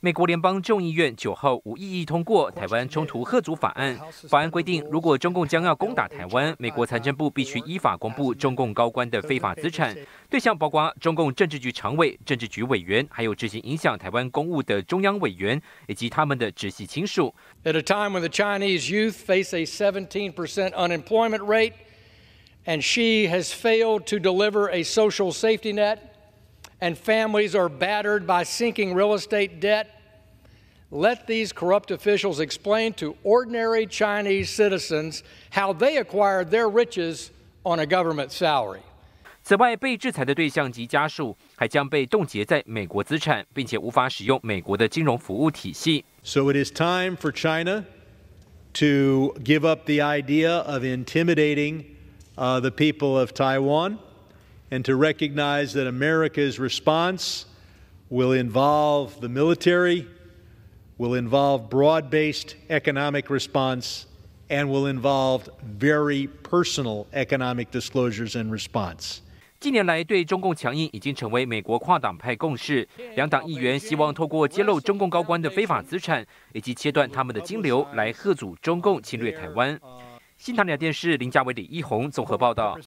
美国联邦众议院九号无异议通过《台湾冲突遏阻法案》。法案规定，如果中共将要攻打台湾，美国财政部必须依法公布中共高官的非法资产，对象包括中共政治局常委、政治局委员，还有执行影响台湾公务的中央委员以及他们的直系亲属。and families are battered by sinking real estate debt, let these corrupt officials explain to ordinary Chinese citizens how they acquired their riches on a government salary. 此外，被制裁的对象及家属还将被冻结在美国资产，并且无法使用美国的金融服务体系。So it is time for China to give up the idea of intimidating uh, the people of Taiwan and to recognize that America's response will involve the military, will involve broad based economic response, and will involve very personal economic disclosures and response. 近年来，对中共强硬已经成为美国跨党派共识。两党议员希望透过揭露中共高官的非法资产，以及切断他们的金流，来贺阻中共侵略台湾。新唐人电视林家伟、李一红综合报道。